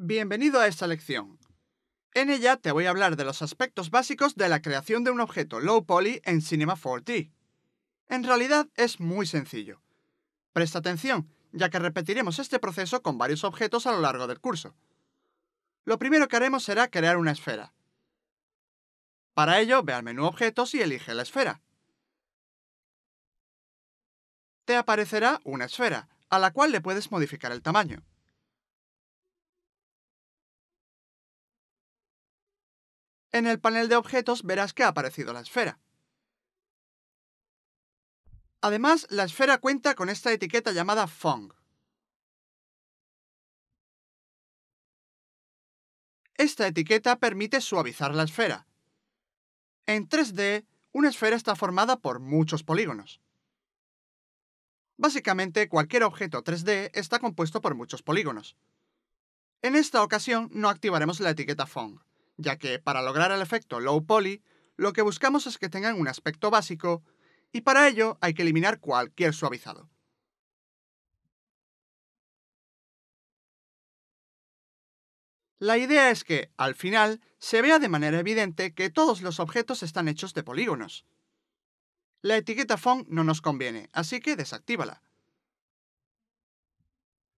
Bienvenido a esta lección. En ella te voy a hablar de los aspectos básicos de la creación de un objeto low poly en Cinema 4D. En realidad es muy sencillo. Presta atención, ya que repetiremos este proceso con varios objetos a lo largo del curso. Lo primero que haremos será crear una esfera. Para ello, ve al menú Objetos y elige la esfera. Te aparecerá una esfera, a la cual le puedes modificar el tamaño. En el panel de objetos verás que ha aparecido la esfera. Además, la esfera cuenta con esta etiqueta llamada Fong. Esta etiqueta permite suavizar la esfera. En 3D, una esfera está formada por muchos polígonos. Básicamente, cualquier objeto 3D está compuesto por muchos polígonos. En esta ocasión no activaremos la etiqueta Fong ya que para lograr el efecto low poly, lo que buscamos es que tengan un aspecto básico, y para ello hay que eliminar cualquier suavizado. La idea es que, al final, se vea de manera evidente que todos los objetos están hechos de polígonos. La etiqueta font no nos conviene, así que desactívala.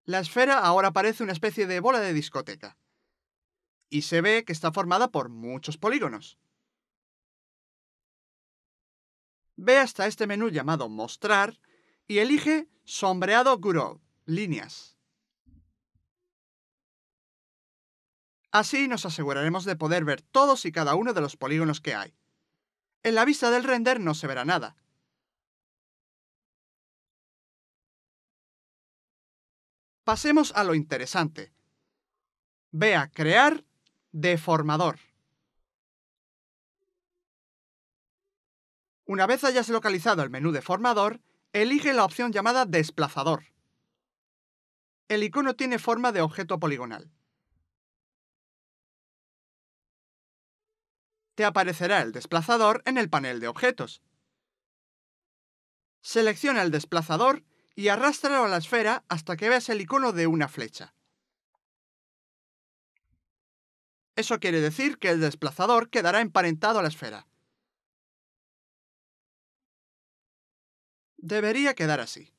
La esfera ahora parece una especie de bola de discoteca y se ve que está formada por muchos polígonos. Ve hasta este menú llamado Mostrar y elige Sombreado Guru, líneas. Así nos aseguraremos de poder ver todos y cada uno de los polígonos que hay. En la vista del render no se verá nada. Pasemos a lo interesante. Ve a Crear deformador. Una vez hayas localizado el menú deformador, elige la opción llamada desplazador. El icono tiene forma de objeto poligonal. Te aparecerá el desplazador en el panel de objetos. Selecciona el desplazador y arrástralo a la esfera hasta que veas el icono de una flecha. Eso quiere decir que el desplazador quedará emparentado a la esfera. Debería quedar así.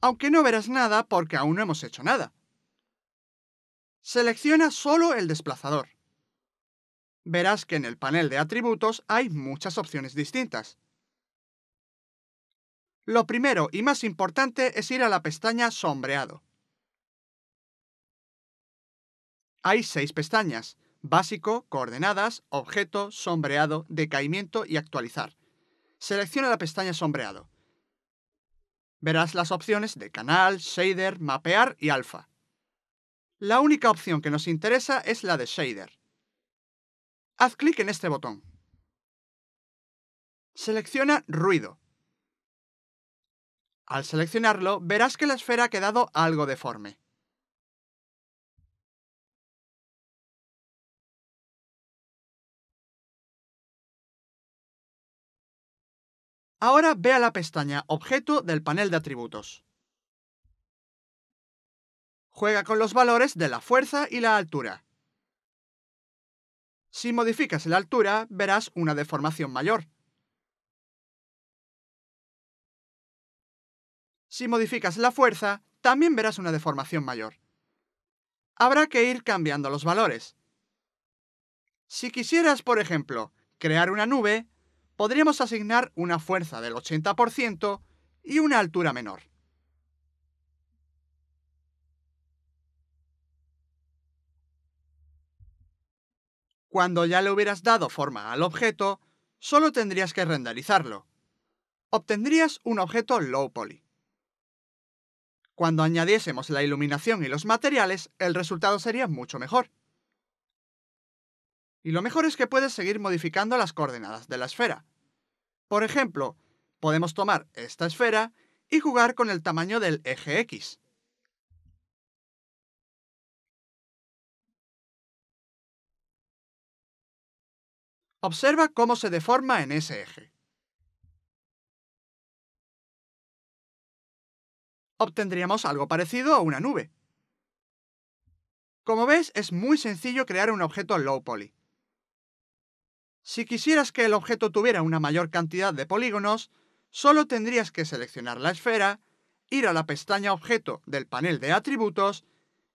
Aunque no verás nada porque aún no hemos hecho nada. Selecciona solo el desplazador. Verás que en el panel de atributos hay muchas opciones distintas. Lo primero y más importante es ir a la pestaña Sombreado. Hay seis pestañas, básico, coordenadas, objeto, sombreado, decaimiento y actualizar. Selecciona la pestaña sombreado. Verás las opciones de canal, shader, mapear y alfa. La única opción que nos interesa es la de shader. Haz clic en este botón. Selecciona ruido. Al seleccionarlo, verás que la esfera ha quedado algo deforme. Ahora ve a la pestaña Objeto del panel de atributos. Juega con los valores de la fuerza y la altura. Si modificas la altura, verás una deformación mayor. Si modificas la fuerza, también verás una deformación mayor. Habrá que ir cambiando los valores. Si quisieras, por ejemplo, crear una nube, podríamos asignar una fuerza del 80% y una altura menor. Cuando ya le hubieras dado forma al objeto, solo tendrías que renderizarlo. Obtendrías un objeto low poly. Cuando añadiésemos la iluminación y los materiales, el resultado sería mucho mejor. Y lo mejor es que puedes seguir modificando las coordenadas de la esfera, por ejemplo, podemos tomar esta esfera y jugar con el tamaño del eje X. Observa cómo se deforma en ese eje. Obtendríamos algo parecido a una nube. Como ves, es muy sencillo crear un objeto low poly. Si quisieras que el objeto tuviera una mayor cantidad de polígonos, solo tendrías que seleccionar la esfera, ir a la pestaña Objeto del panel de atributos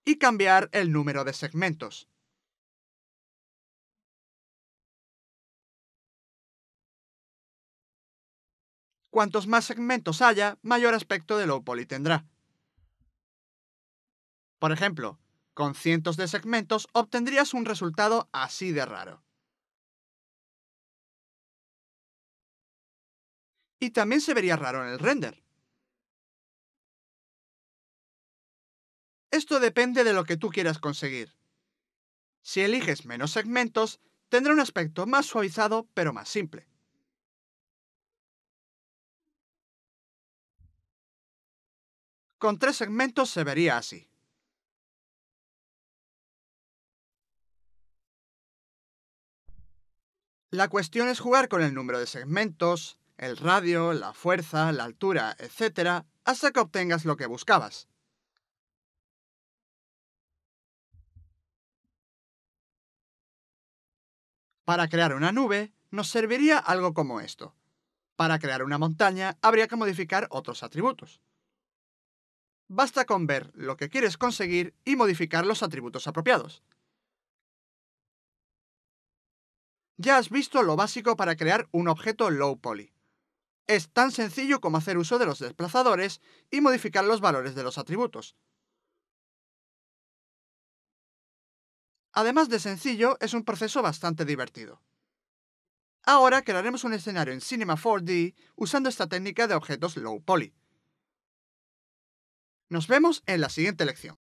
y cambiar el número de segmentos. Cuantos más segmentos haya, mayor aspecto de Low Poly tendrá. Por ejemplo, con cientos de segmentos obtendrías un resultado así de raro. y también se vería raro en el render. Esto depende de lo que tú quieras conseguir. Si eliges menos segmentos, tendrá un aspecto más suavizado pero más simple. Con tres segmentos se vería así. La cuestión es jugar con el número de segmentos, el radio, la fuerza, la altura, etc., hasta que obtengas lo que buscabas. Para crear una nube, nos serviría algo como esto. Para crear una montaña, habría que modificar otros atributos. Basta con ver lo que quieres conseguir y modificar los atributos apropiados. Ya has visto lo básico para crear un objeto low poly. Es tan sencillo como hacer uso de los desplazadores y modificar los valores de los atributos. Además de sencillo, es un proceso bastante divertido. Ahora crearemos un escenario en Cinema 4D usando esta técnica de objetos low poly. Nos vemos en la siguiente lección.